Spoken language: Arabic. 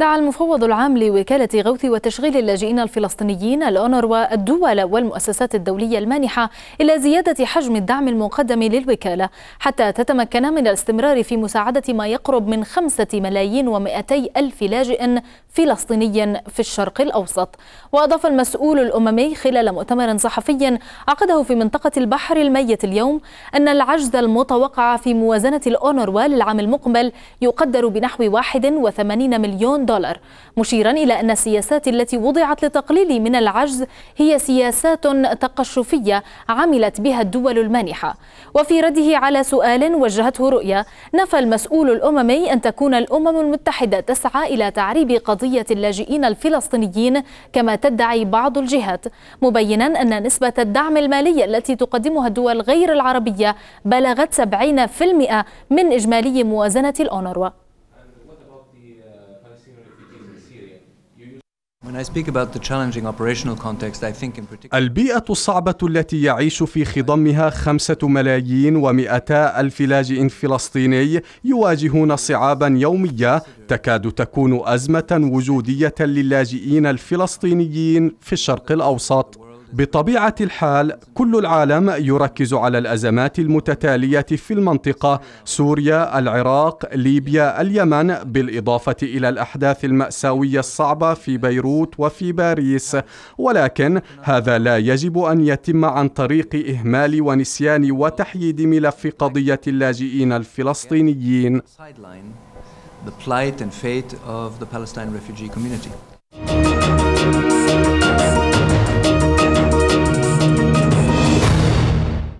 دعا المفوض العام لوكالة غوث وتشغيل اللاجئين الفلسطينيين الأونروا الدول والمؤسسات الدولية المانحة إلى زيادة حجم الدعم المقدم للوكالة حتى تتمكن من الاستمرار في مساعدة ما يقرب من خمسة ملايين ومئتي ألف لاجئ فلسطيني في الشرق الأوسط وأضاف المسؤول الأممي خلال مؤتمر صحفي عقده في منطقة البحر الميت اليوم أن العجز المتوقع في موازنة الأونروا للعام المقبل يقدر بنحو 81 مليون دولار مشيرا إلى أن السياسات التي وضعت لتقليل من العجز هي سياسات تقشفية عملت بها الدول المانحة وفي رده على سؤال وجهته رؤيا نفى المسؤول الأممي أن تكون الأمم المتحدة تسعى إلى تعريب قضية اللاجئين الفلسطينيين كما تدعي بعض الجهات مبينا أن نسبة الدعم المالي التي تقدمها الدول غير العربية بلغت 70% من إجمالي موازنة الأونروا البيئة الصعبة التي يعيش في خضمها خمسة ملايين ومئتا ألف لاجئ فلسطيني يواجهون صعابا يومية تكاد تكون أزمة وجودية للاجئين الفلسطينيين في الشرق الأوسط بطبيعة الحال كل العالم يركز على الأزمات المتتالية في المنطقة سوريا، العراق، ليبيا، اليمن بالإضافة إلى الأحداث المأساوية الصعبة في بيروت وفي باريس ولكن هذا لا يجب أن يتم عن طريق إهمال ونسيان وتحييد ملف قضية اللاجئين الفلسطينيين the plight and fate of the Palestine refugee community.